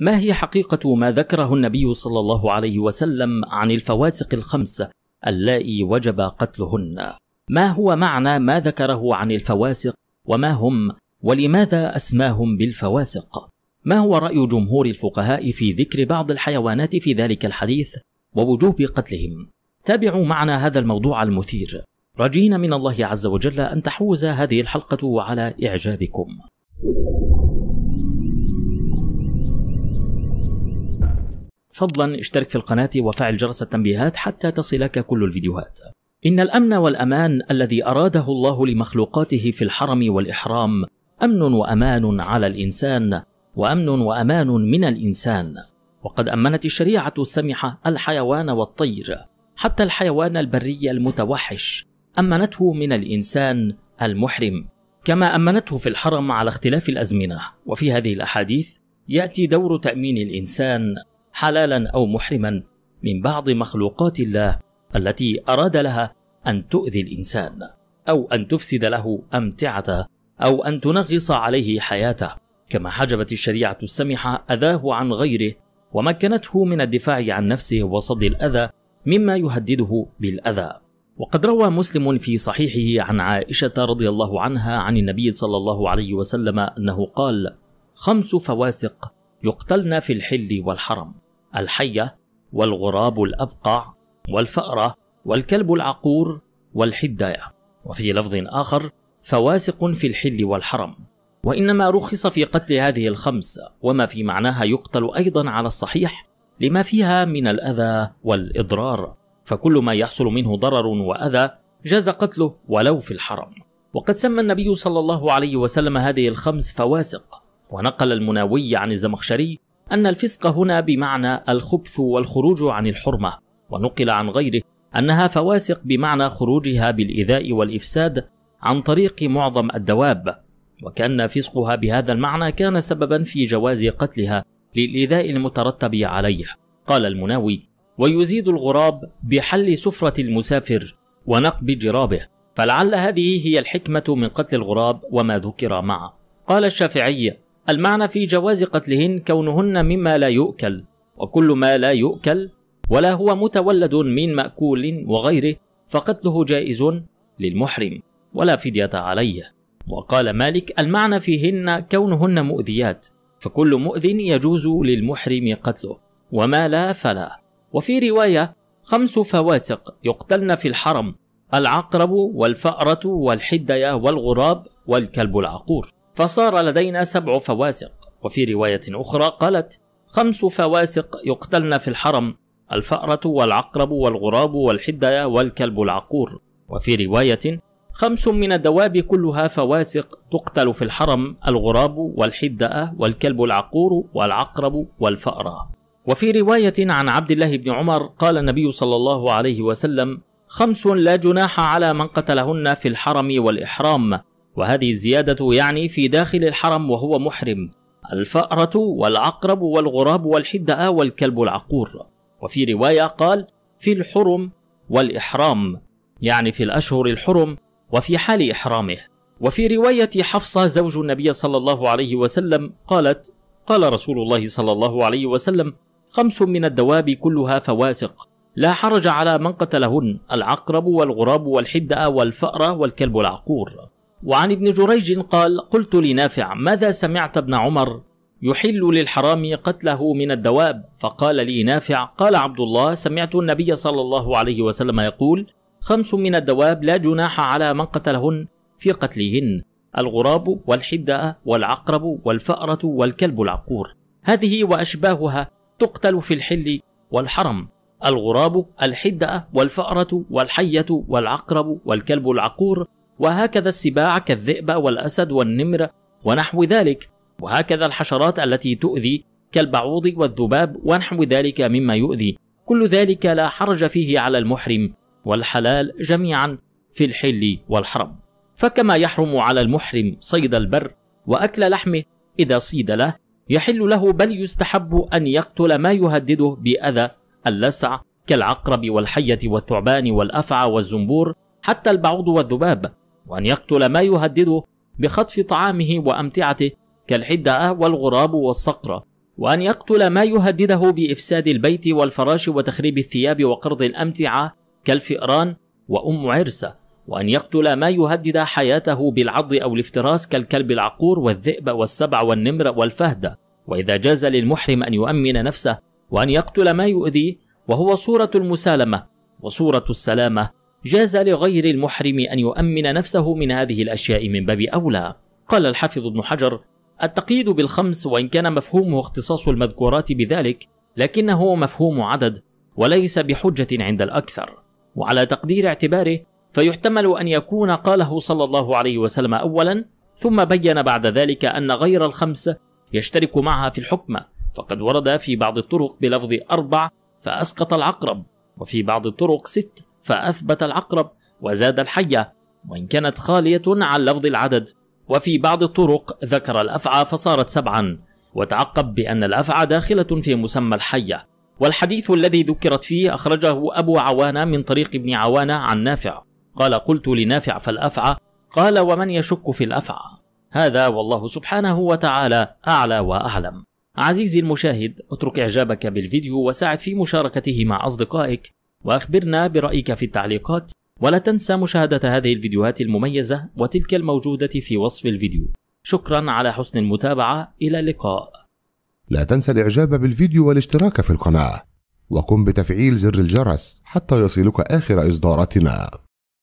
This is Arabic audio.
ما هي حقيقة ما ذكره النبي صلى الله عليه وسلم عن الفواسق الخمس اللائي وجب قتلهن؟ ما هو معنى ما ذكره عن الفواسق وما هم ولماذا اسماهم بالفواسق؟ ما هو رأي جمهور الفقهاء في ذكر بعض الحيوانات في ذلك الحديث ووجوب قتلهم؟ تابعوا معنا هذا الموضوع المثير رجينا من الله عز وجل أن تحوز هذه الحلقة على إعجابكم فضلا اشترك في القناة وفعل جرس التنبيهات حتى تصلك كل الفيديوهات إن الأمن والأمان الذي أراده الله لمخلوقاته في الحرم والإحرام أمن وأمان على الإنسان وأمن وأمان من الإنسان وقد أمنت الشريعة السمحة الحيوان والطير حتى الحيوان البري المتوحش أمنته من الإنسان المحرم كما أمنته في الحرم على اختلاف الأزمنة وفي هذه الأحاديث يأتي دور تأمين الإنسان حلالا او محرما من بعض مخلوقات الله التي اراد لها ان تؤذي الانسان او ان تفسد له امتعته او ان تنغص عليه حياته كما حجبت الشريعه السمحه اذاه عن غيره ومكنته من الدفاع عن نفسه وصد الاذى مما يهدده بالاذى وقد روى مسلم في صحيحه عن عائشه رضي الله عنها عن النبي صلى الله عليه وسلم انه قال خمس فواسق يقتلن في الحل والحرم الحية والغراب الأبقع والفأرة والكلب العقور والحداية وفي لفظ آخر فواسق في الحل والحرم وإنما رخص في قتل هذه الخمس وما في معناها يقتل أيضا على الصحيح لما فيها من الأذى والإضرار فكل ما يحصل منه ضرر وأذى جاز قتله ولو في الحرم وقد سمى النبي صلى الله عليه وسلم هذه الخمس فواسق ونقل المناوي عن الزمخشري أن الفسق هنا بمعنى الخبث والخروج عن الحرمة، ونقل عن غيره أنها فواسق بمعنى خروجها بالإيذاء والإفساد عن طريق معظم الدواب، وكأن فسقها بهذا المعنى كان سببا في جواز قتلها للإيذاء المترتب عليه، قال المناوي: ويزيد الغراب بحل سفرة المسافر ونقب جرابه، فلعل هذه هي الحكمة من قتل الغراب وما ذكر معه. قال الشافعي: المعنى في جواز قتلهن كونهن مما لا يؤكل وكل ما لا يؤكل ولا هو متولد من مأكول وغيره فقتله جائز للمحرم ولا فدية عليه وقال مالك المعنى فيهن كونهن مؤذيات فكل مؤذ يجوز للمحرم قتله وما لا فلا وفي رواية خمس فواسق يقتلن في الحرم العقرب والفأرة والحدية والغراب والكلب العقور فصار لدينا سبع فواسق وفي رواية أخرى قالت خمس فواسق يقتلن في الحرم الفأرة والعقرب والغراب والحدة والكلب العقور وفي رواية خمس من الدواب كلها فواسق تقتل في الحرم الغراب والحدة والكلب العقور والعقرب والفأرة وفي رواية عن عبد الله بن عمر قال النبي صلى الله عليه وسلم خمس لا جناح على من قتلهن في الحرم والإحرام وهذه الزيادة يعني في داخل الحرم وهو محرم الفأرة والعقرب والغراب والحداء والكلب العقور وفي رواية قال في الحرم والإحرام يعني في الأشهر الحرم وفي حال إحرامه وفي رواية حفصة زوج النبي صلى الله عليه وسلم قالت قال رسول الله صلى الله عليه وسلم خمس من الدواب كلها فواسق لا حرج على من قتلهن العقرب والغراب والحدأة والفأرة والكلب العقور وعن ابن جريج قال قلت لنافع ماذا سمعت ابن عمر يحل للحرام قتله من الدواب فقال لي نافع قال عبد الله سمعت النبي صلى الله عليه وسلم يقول خمس من الدواب لا جناح على من قتلهن في قتلهن الغراب والحداء والعقرب والفأرة والكلب العقور هذه وأشباهها تقتل في الحل والحرم الغراب الحداء والفأرة والحية والعقرب والكلب العقور وهكذا السباع كالذئب والأسد والنمر ونحو ذلك وهكذا الحشرات التي تؤذي كالبعوض والذباب ونحو ذلك مما يؤذي كل ذلك لا حرج فيه على المحرم والحلال جميعا في الحل والحرم فكما يحرم على المحرم صيد البر واكل لحمه اذا صيد له يحل له بل يستحب ان يقتل ما يهدده باذى اللسع كالعقرب والحيه والثعبان والافعى والزنبور حتى البعوض والذباب وأن يقتل ما يهدده بخطف طعامه وأمتعته كالحدة والغراب والصقرة وأن يقتل ما يهدده بإفساد البيت والفراش وتخريب الثياب وقرض الأمتعة كالفئران وأم عرسة وأن يقتل ما يهدد حياته بالعض أو الافتراس كالكلب العقور والذئب والسبع والنمر والفهد وإذا جاز للمحرم أن يؤمن نفسه وأن يقتل ما يؤذيه وهو صورة المسالمة وصورة السلامة جاز لغير المحرم أن يؤمن نفسه من هذه الأشياء من باب أولى قال الحافظ ابن حجر التقييد بالخمس وإن كان مفهومه اختصاص المذكورات بذلك لكنه مفهوم عدد وليس بحجة عند الأكثر وعلى تقدير اعتباره فيحتمل أن يكون قاله صلى الله عليه وسلم أولا ثم بين بعد ذلك أن غير الخمس يشترك معها في الحكم فقد ورد في بعض الطرق بلفظ أربع فأسقط العقرب وفي بعض الطرق ست فأثبت العقرب وزاد الحية وإن كانت خالية عن لفظ العدد وفي بعض الطرق ذكر الأفعى فصارت سبعا وتعقب بأن الأفعى داخلة في مسمى الحية والحديث الذي ذكرت فيه أخرجه أبو عوانة من طريق ابن عوانة عن نافع قال قلت لنافع فالأفعى قال ومن يشك في الأفعى هذا والله سبحانه وتعالى أعلى وأعلم عزيزي المشاهد اترك إعجابك بالفيديو وساعد في مشاركته مع أصدقائك وأخبرنا برأيك في التعليقات ولا تنسى مشاهدة هذه الفيديوهات المميزة وتلك الموجودة في وصف الفيديو شكرا على حسن المتابعة إلى اللقاء لا تنسى الإعجاب بالفيديو والاشتراك في القناة وقم بتفعيل زر الجرس حتى يصلك آخر إصداراتنا